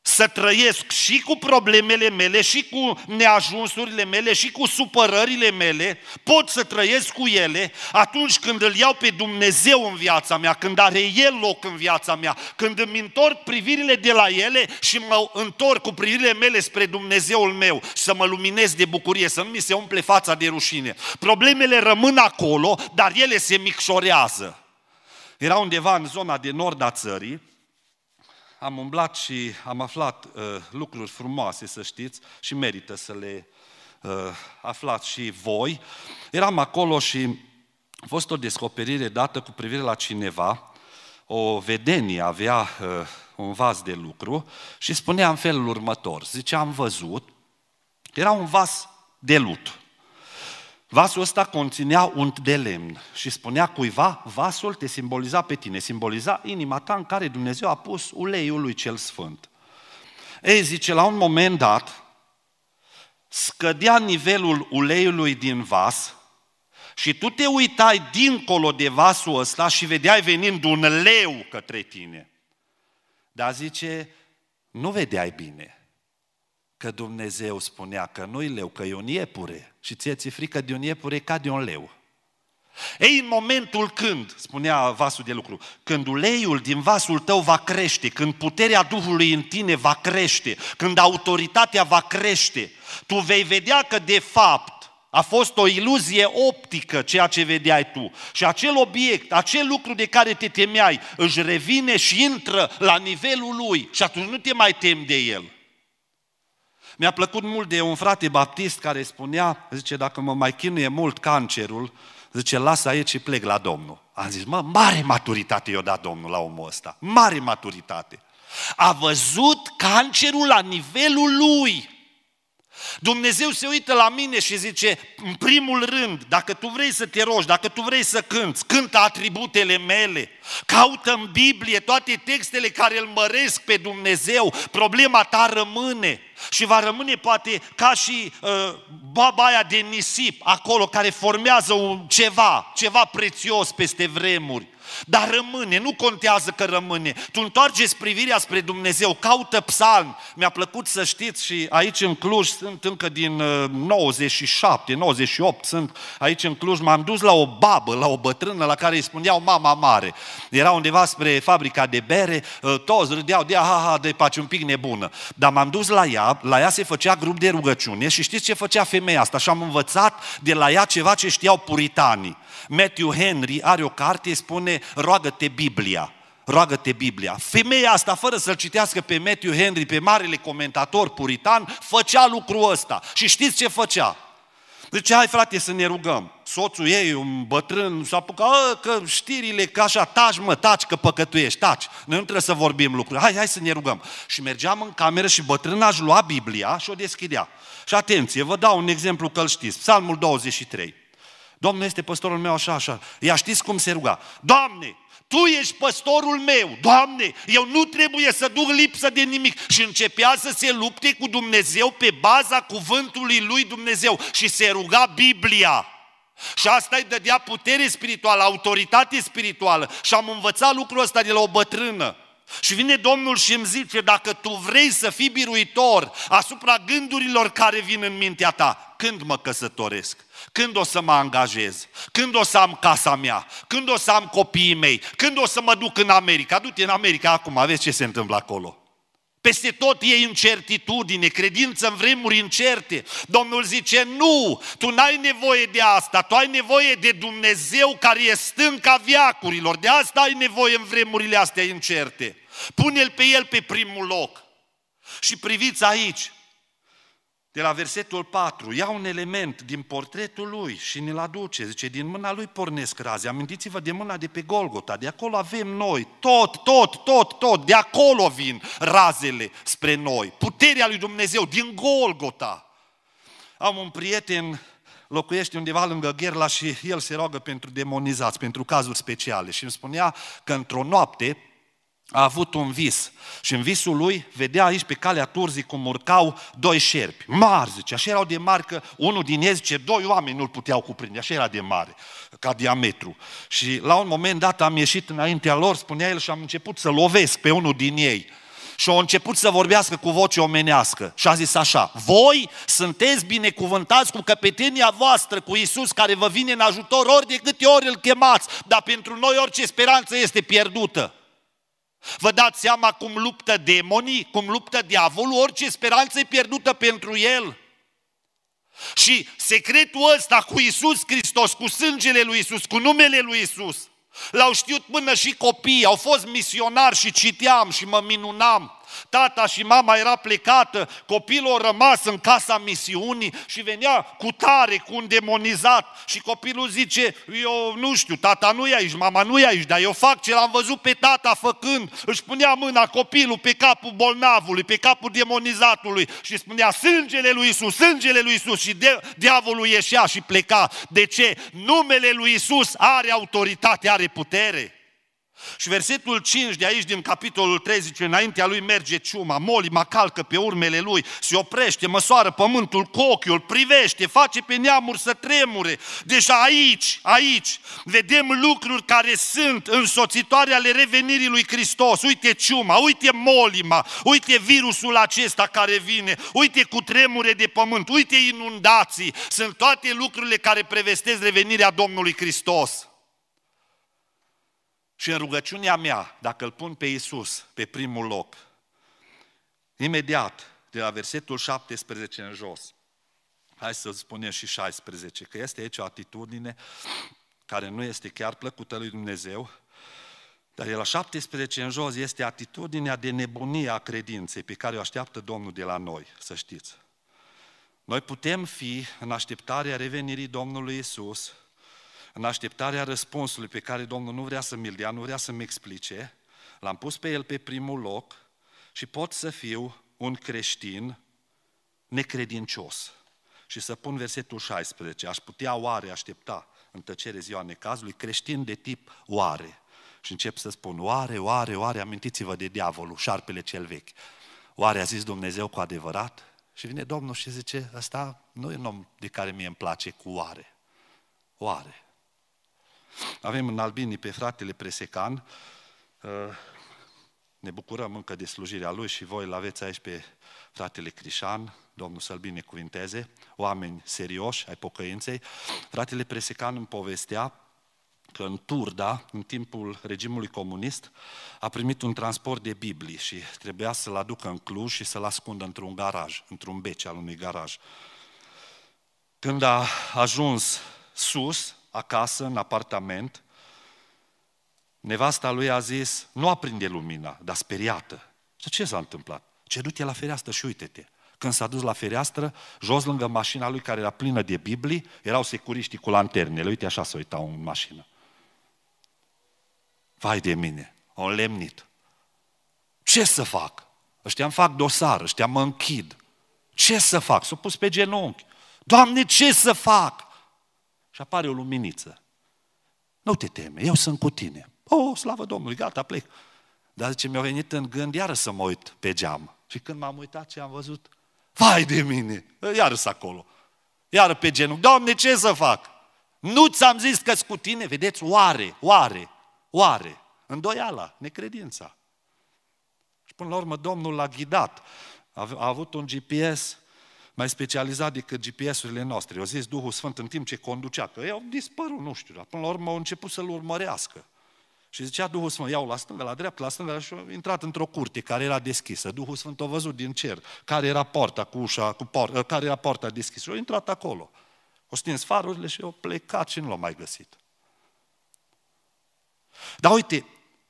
să trăiesc și cu problemele mele, și cu neajunsurile mele, și cu supărările mele, pot să trăiesc cu ele atunci când îl iau pe Dumnezeu în viața mea, când are El loc în viața mea, când îmi întorc privirile de la ele și mă întorc cu privirile mele spre Dumnezeul meu, să mă luminez de bucurie, să nu mi se umple fața de rușine. Problemele rămân acolo, dar ele se micșorează. Era undeva în zona de nord a țării, am umblat și am aflat uh, lucruri frumoase, să știți, și merită să le uh, aflați și voi. Eram acolo și a fost o descoperire dată cu privire la cineva, o vedenie avea uh, un vas de lucru și spunea în felul următor, zice, am văzut, era un vas de lut, Vasul ăsta conținea unt de lemn și spunea cuiva, vasul te simboliza pe tine, simboliza inima ta în care Dumnezeu a pus uleiul lui cel sfânt. Ei, zice, la un moment dat, scădea nivelul uleiului din vas și tu te uitai dincolo de vasul ăsta și vedeai venind un leu către tine. Dar zice, nu vedeai bine, că Dumnezeu spunea că nu-i leu, că e un iepure și ție ți-e frică de un iepure ca de un leu. Ei, în momentul când, spunea vasul de lucru, când uleiul din vasul tău va crește, când puterea Duhului în tine va crește, când autoritatea va crește, tu vei vedea că de fapt a fost o iluzie optică ceea ce vedeai tu. Și acel obiect, acel lucru de care te temeai, își revine și intră la nivelul lui și atunci nu te mai temi de el. Mi-a plăcut mult de un frate baptist care spunea, zice, dacă mă mai chinuie mult cancerul, zice, lasă aici și plec la Domnul. Am zis, mă, mare maturitate i-a dat Domnul la omul ăsta, mare maturitate. A văzut cancerul la nivelul lui. Dumnezeu se uită la mine și zice, în primul rând, dacă tu vrei să te rogi, dacă tu vrei să cânți, cântă atributele mele. Caută în Biblie toate textele care îl măresc pe Dumnezeu. Problema ta rămâne și va rămâne poate ca și uh, baba aia de nisip acolo care formează un ceva, ceva prețios peste vremuri. Dar rămâne, nu contează că rămâne. Tu întoarceți privirea spre Dumnezeu, caută psalm. Mi-a plăcut să știți și aici în Cluj sunt încă din 97, uh, 98 sunt aici în Cluj. M-am dus la o babă, la o bătrână la care îi spuneau mama mare. Era undeva spre fabrica de bere, uh, toți râdeau de ha, ha, de pace, un pic nebună. Dar m-am dus la ea, la ea se făcea grup de rugăciune și știți ce făcea femeia asta? Și am învățat de la ea ceva ce știau puritanii. Matthew Henry are o carte, spune, roagă-te Biblia roagă-te Biblia. Femeia asta, fără să-l citească pe Matthew Henry, pe marele comentator puritan, făcea lucrul ăsta. Și știți ce făcea? Deci, hai frate să ne rugăm. Soțul ei, un bătrân, s-a apucat, ă, că știrile, că așa, taci mă, taci că păcătuiești, taci. Noi nu trebuie să vorbim lucruri, hai, hai să ne rugăm. Și mergeam în cameră și bătrâna își lua Biblia și o deschidea. Și atenție, vă dau un exemplu că îl știți, Psalmul 23. Domnul este păstorul meu așa, așa. Ia știți cum se ruga. Doamne, Tu ești păstorul meu, Doamne, eu nu trebuie să duc lipsă de nimic. Și începea să se lupte cu Dumnezeu pe baza cuvântului lui Dumnezeu și se ruga Biblia. Și asta îi dădea putere spirituală, autoritate spirituală. Și am învățat lucrul ăsta de la o bătrână. Și vine Domnul și îmi zice, dacă tu vrei să fii biruitor asupra gândurilor care vin în mintea ta, când mă căsătoresc? Când o să mă angajez? Când o să am casa mea? Când o să am copiii mei? Când o să mă duc în America? Du-te în America acum, vezi ce se întâmplă acolo. Peste tot e incertitudine, credință în vremuri incerte. Domnul zice, nu, tu n-ai nevoie de asta, tu ai nevoie de Dumnezeu care e stânca viacurilor. De asta ai nevoie în vremurile astea incerte. Pune-L pe El pe primul loc. Și priviți aici, de la versetul 4, ia un element din portretul lui și ne-l aduce. Zice, din mâna lui pornesc raze. Amintiți-vă de mâna de pe Golgota, de acolo avem noi, tot, tot, tot, tot, de acolo vin razele spre noi. Puterea lui Dumnezeu, din Golgota. Am un prieten, locuiește undeva lângă Gherla și el se roagă pentru demonizați, pentru cazuri speciale. Și îmi spunea că într-o noapte, a avut un vis și în visul lui vedea aici pe calea turzii cum urcau doi șerpi, mari, zice, așa erau de mari că unul din ei, zice, doi oameni nu-l puteau cuprinde, așa era de mare, ca diametru. Și la un moment dat am ieșit înaintea lor, spunea el, și am început să lovesc pe unul din ei. Și au început să vorbească cu voce omenească. Și a zis așa, voi sunteți binecuvântați cu căpetenia voastră, cu Isus care vă vine în ajutor ori de câte ori îl chemați, dar pentru noi orice speranță este pierdută. Vă dați seama cum luptă demonii, cum luptă diavolul, orice speranță e pierdută pentru el. Și secretul ăsta cu Isus Hristos, cu sângele lui Isus, cu numele lui Isus, l-au știut până și copiii, au fost misionari și citeam și mă minunam tata și mama era plecată, copilul a rămas în casa misiunii și venea cu tare, cu un demonizat și copilul zice, eu nu știu, tata nu e aici, mama nu e aici, dar eu fac ce l-am văzut pe tata făcând, își punea mâna copilul pe capul bolnavului, pe capul demonizatului și spunea, sângele lui Isus, sângele lui Isus și de, diavolul ieșea și pleca. De ce? Numele lui Isus are autoritate, are putere. Și versetul 5 de aici, din capitolul 30, înaintea lui merge ciuma, molima calcă pe urmele lui, se oprește, măsoară pământul cu ochiul, privește, face pe neamuri să tremure. Deci aici, aici, vedem lucruri care sunt însoțitoare ale revenirii lui Hristos. Uite ciuma, uite molima, uite virusul acesta care vine, uite cu tremure de pământ, uite inundații. Sunt toate lucrurile care prevestesc revenirea Domnului Hristos. Și în rugăciunea mea, dacă îl pun pe Isus pe primul loc, imediat, de la versetul 17 în jos, hai să spunem și 16, că este aici o atitudine care nu este chiar plăcută lui Dumnezeu, dar de la 17 în jos este atitudinea de nebunie a credinței pe care o așteaptă Domnul de la noi, să știți. Noi putem fi în așteptarea revenirii Domnului Isus, în așteptarea răspunsului pe care Domnul nu vrea să mi dea, nu vrea să-mi explice, l-am pus pe el pe primul loc și pot să fiu un creștin necredincios. Și să pun versetul 16, aș putea oare aștepta în tăcere ziua necazului, creștin de tip oare. Și încep să spun, oare, oare, oare, amintiți-vă de diavolul, șarpele cel vechi. Oare a zis Dumnezeu cu adevărat? Și vine Domnul și zice, ăsta nu e un om de care mie îmi place cu oare. Oare. Avem în albinii pe fratele Presecan, ă, ne bucurăm încă de slujirea lui și voi îl aveți aici pe fratele Crișan, Domnul să-l binecuvinteze, oameni serioși ai pocăinței. Fratele Presecan îmi povestea că în Turda, în timpul regimului comunist, a primit un transport de Biblii și trebuia să-l aducă în Cluj și să-l ascundă într-un garaj, într-un beci al unui garaj. Când a ajuns sus, acasă, în apartament, nevasta lui a zis, nu aprinde lumina, dar speriată. Și ce s-a întâmplat? Ce du-te la fereastră și uite-te. Când s-a dus la fereastră, jos lângă mașina lui care era plină de Biblii, erau securiștii cu lanternele. Uite așa se uitau în mașină. Vai de mine, au lemnit. Ce să fac? Ăștia îmi fac dosar, ăștia mă închid. Ce să fac? S-au pus pe genunchi. Doamne, ce să fac? Și apare o luminiță. Nu te teme, eu sunt cu tine. Oh, slavă Domnului, gata, plec. Dar zice, mi-a venit în gând iară să mă uit pe geam. Și când m-am uitat ce am văzut, vai de mine, iară să acolo. Iară pe genunchi, Doamne, ce să fac? Nu ți-am zis că cu tine? Vedeți, oare, oare, oare. Îndoiala, necredința. Și până la urmă Domnul l-a ghidat. a avut un GPS mai specializat decât GPS-urile noastre. Eu zis Duhul Sfânt în timp ce conducea, că ei au dispărut, nu știu, dar până la urmă au început să-l urmărească. Și zicea Duhul Sfânt, iau la stânga, la dreapta, la stânga și a intrat într-o curte care era deschisă. Duhul Sfânt a văzut din cer care era porta cu ușa, cu por- ă, care era porta deschisă și a intrat acolo. O stins farurile și au plecat și nu l-au mai găsit. Dar uite,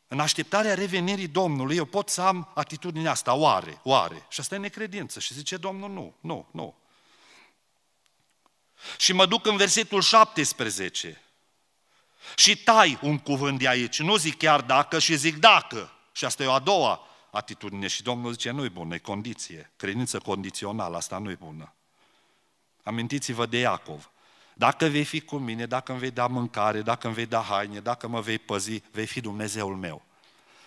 în așteptarea revenirii Domnului, eu pot să am atitudinea asta, oare, oare. Și asta e necredință. Și zice Domnul, nu, nu, nu. Și mă duc în versetul 17. Și tai un cuvânt de aici. Nu zic chiar dacă și zic dacă. Și asta e o a doua atitudine. Și Domnul zice, nu-i bună, e condiție. Credință condițională, asta nu-i bună. Amintiți-vă de Iacov. Dacă vei fi cu mine, dacă îmi vei da mâncare, dacă îmi vei da haine, dacă mă vei păzi, vei fi Dumnezeul meu.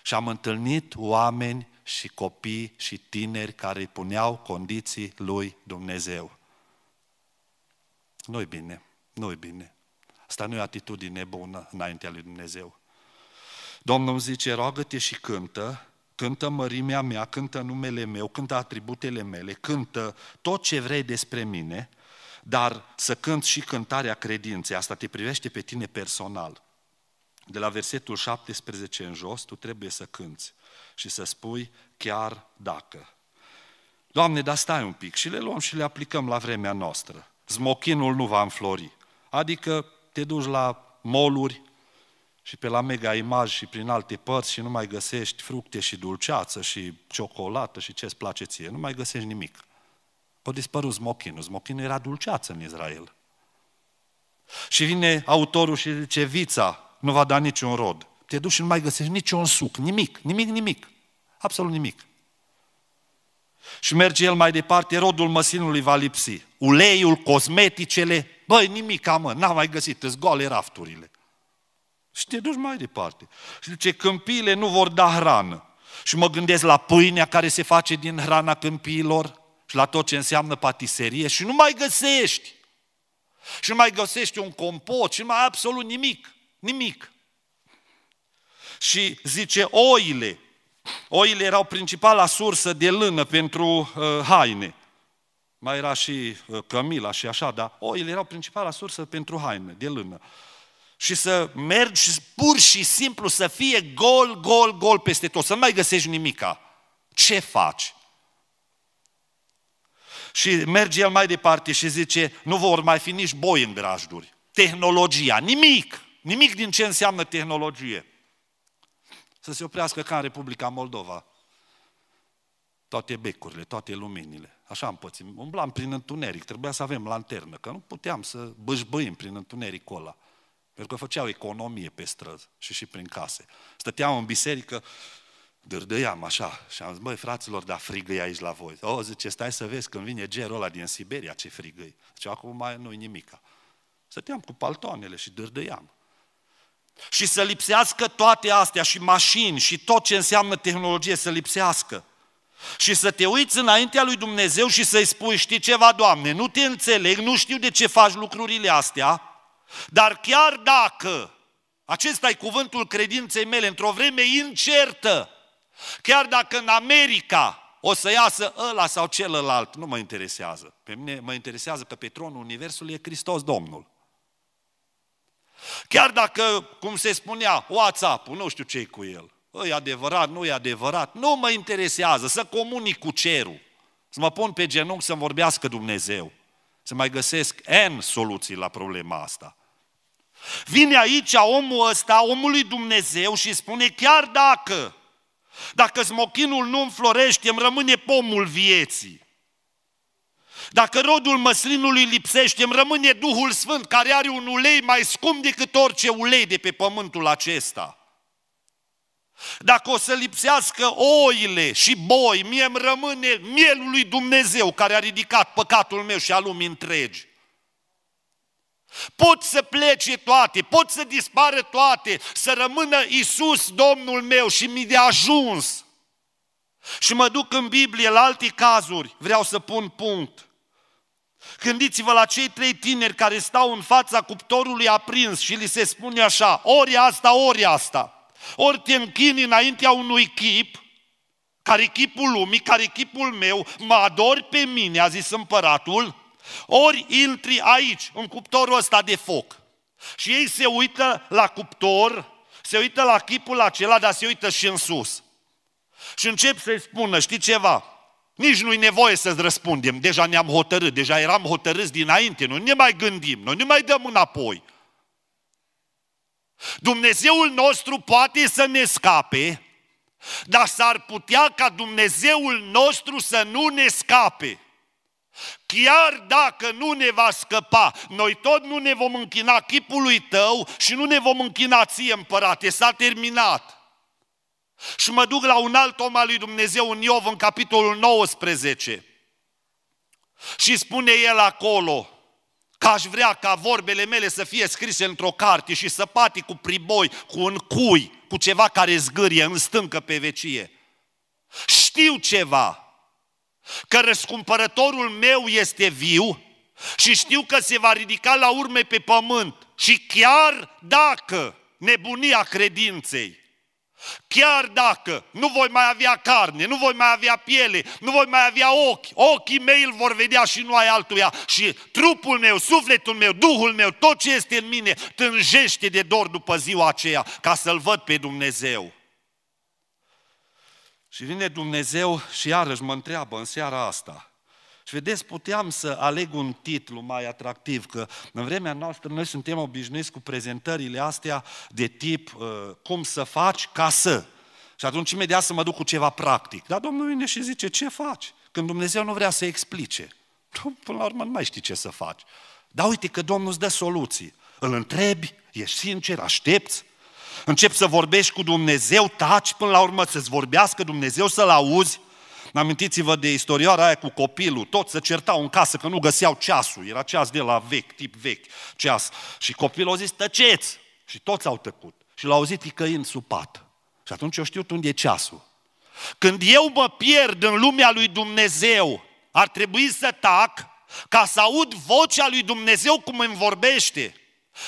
Și am întâlnit oameni și copii și tineri care îi puneau condiții lui Dumnezeu. Nu-i bine, nu-i bine. Asta nu e atitudine bună înaintea lui Dumnezeu. Domnul îmi zice, roagă-te și cântă, cântă mărimea mea, cântă numele meu, cântă atributele mele, cântă tot ce vrei despre mine – dar să cânți și cântarea credinței. Asta te privește pe tine personal. De la versetul 17 în jos, tu trebuie să cânți și să spui chiar dacă. Doamne, dar stai un pic și le luăm și le aplicăm la vremea noastră. Zmochinul nu va înflori. Adică te duci la moluri și pe la mega imagi și prin alte părți și nu mai găsești fructe și dulceață și ciocolată și ce-ți place ție. Nu mai găsești nimic. Păi dispărut smochinul. Smochinul era dulceață în Israel. Și vine autorul și zice, vița nu va da niciun rod. Te duci și nu mai găsești niciun suc, nimic, nimic, nimic. Absolut nimic. Și merge el mai departe, rodul măsinului va lipsi. Uleiul, cosmeticele, băi, nimic, mă, n-am mai găsit, îți goale rafturile. Și te duci mai departe. Și zice, câmpiile nu vor da hrană. Și mă gândesc la pâinea care se face din hrana câmpiilor, și la tot ce înseamnă patiserie și nu mai găsești. Și nu mai găsești un compot și nu mai absolut nimic. Nimic. Și zice oile. Oile erau principala sursă de lână pentru uh, haine. Mai era și uh, cămila și așa, dar oile erau principala sursă pentru haine, de lână. Și să mergi pur și simplu să fie gol, gol, gol peste tot, să nu mai găsești nimica. Ce faci? Și merge el mai departe și zice, nu vor mai fi nici boi în grajduri. Tehnologia, nimic, nimic din ce înseamnă tehnologie. Să se oprească ca în Republica Moldova. Toate becurile, toate luminile. Așa am pățit. Umblam prin întuneric, trebuia să avem lanternă, că nu puteam să bășbăim prin întunericul ăla. Pentru că făceau economie pe străzi și și prin case. Stăteam în biserică dârdâiam așa și am zis, băi, fraților, dar frigă aici la voi. O, zice, stai să vezi când vine gerul ăla din Siberia, ce frigă Zice, acum mai nu-i nimica. Stăteam cu paltoanele și dârdâiam. Și să lipsească toate astea și mașini și tot ce înseamnă tehnologie să lipsească. Și să te uiți înaintea lui Dumnezeu și să-i spui, știi ceva, Doamne, nu te înțeleg, nu știu de ce faci lucrurile astea, dar chiar dacă, acesta e cuvântul credinței mele, într-o vreme incertă, Chiar dacă în America o să iasă ăla sau celălalt, nu mă interesează. Pe mine mă interesează că pe tronul Universului e Hristos Domnul. Chiar dacă, cum se spunea, WhatsApp-ul, nu știu ce cu el, e adevărat, nu e adevărat, nu mă interesează să comunic cu cerul, să mă pun pe genunchi să-mi vorbească Dumnezeu, să mai găsesc N soluții la problema asta. Vine aici omul ăsta, omului Dumnezeu și spune chiar dacă dacă smochinul nu înflorește, îmi rămâne pomul vieții. Dacă rodul măslinului lipsește, îmi rămâne Duhul Sfânt, care are un ulei mai scump decât orice ulei de pe pământul acesta. Dacă o să lipsească oile și boi, mie îmi rămâne mielul lui Dumnezeu, care a ridicat păcatul meu și al lumii întregi. Pot să plece toate, pot să dispară toate, să rămână Isus Domnul meu și mi de ajuns. Și mă duc în Biblie, la alte cazuri, vreau să pun punct. Gândiți-vă la cei trei tineri care stau în fața cuptorului aprins și li se spune așa, ori asta, ori asta. Ori te închini înaintea unui chip, care chipul lumii, care chipul meu, mă adori pe mine, a zis împăratul, ori intri aici, în cuptorul ăsta de foc. Și ei se uită la cuptor, se uită la chipul acela, dar se uită și în sus. Și încep să-i spună, știi ceva? Nici nu-i nevoie să-ți răspundem, deja ne-am hotărât, deja eram hotărâți dinainte, nu ne mai gândim, noi nu mai dăm înapoi. Dumnezeul nostru poate să ne scape, dar s-ar putea ca Dumnezeul nostru să nu ne scape. Chiar dacă nu ne va scăpa, noi tot nu ne vom închina chipului tău și nu ne vom închina ție, împărate, s-a terminat. Și mă duc la un alt om al lui Dumnezeu în Iov, în capitolul 19. Și spune el acolo, că aș vrea ca vorbele mele să fie scrise într-o carte și să pati cu priboi, cu un cui, cu ceva care zgârie, în stâncă pe vecie. Știu ceva, că răscumpărătorul meu este viu și știu că se va ridica la urme pe pământ și chiar dacă nebunia credinței, chiar dacă nu voi mai avea carne, nu voi mai avea piele, nu voi mai avea ochi, ochii mei îl vor vedea și nu ai altuia și trupul meu, sufletul meu, duhul meu, tot ce este în mine tânjește de dor după ziua aceea ca să-L văd pe Dumnezeu. Și vine Dumnezeu și iarăși mă întreabă în seara asta. Și vedeți, puteam să aleg un titlu mai atractiv, că în vremea noastră noi suntem obișnuiți cu prezentările astea de tip uh, cum să faci ca să. Și atunci imediat să mă duc cu ceva practic. Dar Domnul vine și zice, ce faci? Când Dumnezeu nu vrea să explice. Până la urmă nu mai știi ce să faci. Dar uite că Domnul îți dă soluții. Îl întrebi, ești sincer, aștepți, începi să vorbești cu Dumnezeu, taci până la urmă să-ți vorbească Dumnezeu, să-L auzi. Amintiți-vă de istorioara aia cu copilul, toți se certau în casă că nu găseau ceasul, era ceas de la vechi, tip vechi, ceas. Și copilul a zis, tăceți! Și toți au tăcut. Și l-au auzit ticăind pat. Și atunci eu știu unde e ceasul. Când eu mă pierd în lumea lui Dumnezeu, ar trebui să tac ca să aud vocea lui Dumnezeu cum îmi vorbește.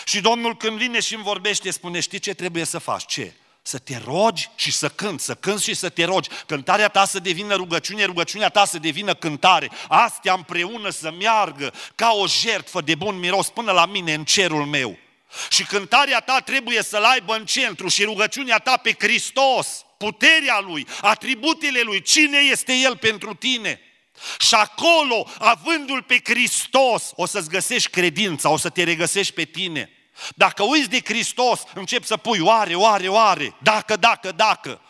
Și Domnul când vine și îmi vorbește, spune, știi ce trebuie să faci? Ce? Să te rogi și să cânt, să cânți și să te rogi. Cântarea ta să devină rugăciune, rugăciunea ta să devină cântare. Astea împreună să meargă ca o jertfă de bun miros până la mine în cerul meu. Și cântarea ta trebuie să-L aibă în centru și rugăciunea ta pe Hristos, puterea Lui, atributele Lui, cine este El pentru tine. Și acolo, avându-L pe Hristos, o să-ți găsești credința, o să te regăsești pe tine. Dacă uiți de Hristos, începi să pui oare, oare, oare, dacă, dacă, dacă.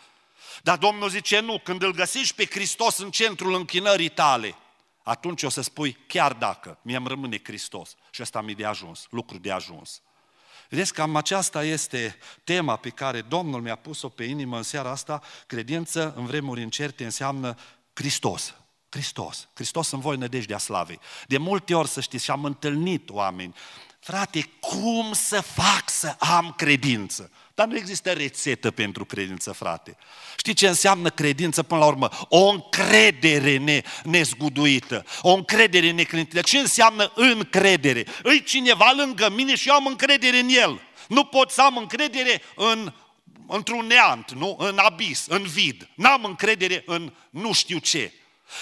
Dar Domnul zice nu, când îl găsești pe Hristos în centrul închinării tale, atunci o să spui chiar dacă mi-am rămâne Hristos și ăsta mi-e de ajuns, lucru de ajuns. Vedeți, cam aceasta este tema pe care Domnul mi-a pus-o pe inimă în seara asta. Credință în vremuri încerte înseamnă Hristos. Hristos. Hristos în voi nădejdea slavei. De multe ori, să știți, și am întâlnit oameni. Frate, cum să fac să am credință? Dar nu există rețetă pentru credință, frate. Știi ce înseamnă credință până la urmă? O încredere ne, nezguduită, o încredere neclintită. Ce înseamnă încredere? Îi cineva lângă mine și eu am încredere în el. Nu pot să am încredere în într-un neant, nu? În abis, în vid. N-am încredere în nu știu ce.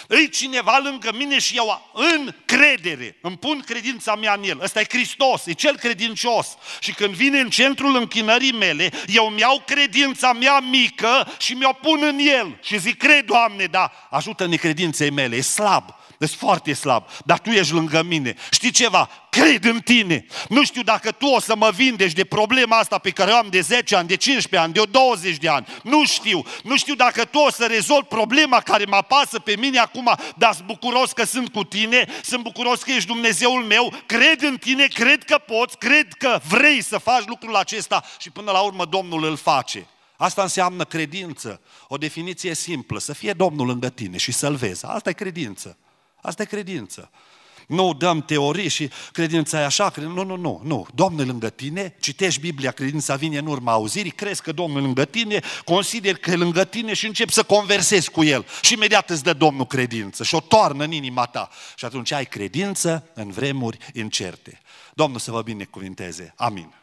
Îi cineva lângă mine și eu în credere, îmi pun credința mea în el. Ăsta e Hristos, e cel credincios. Și când vine în centrul închinării mele, eu îmi iau credința mea mică și mi-o pun în el. Și zic, cred, Doamne, da, ajută-ne credinței mele, e slab, Ești deci foarte slab. Dar tu ești lângă mine. Știi ceva? Cred în tine. Nu știu dacă tu o să mă vindești de problema asta pe care o am de 10 ani, de 15 ani, de 20 de ani. Nu știu. Nu știu dacă tu o să rezolvi problema care mă apasă pe mine acum, dar sunt bucuros că sunt cu tine, sunt bucuros că ești Dumnezeul meu, cred în tine, cred că poți, cred că vrei să faci lucrul acesta și până la urmă Domnul îl face. Asta înseamnă credință. O definiție simplă, să fie Domnul lângă tine și să-L vezi. Asta e credință. Asta e credință. Nu dăm teorii și credința e așa, credința... nu, nu, nu, nu. Domnul lângă tine, citești Biblia, credința vine în urma auzirii, crezi că Domnul lângă tine, consideri că e lângă tine și începi să conversezi cu El. Și imediat îți dă Domnul credință și o toarnă în inima ta. Și atunci ai credință în vremuri incerte. Domnul să vă binecuvinteze. Amin.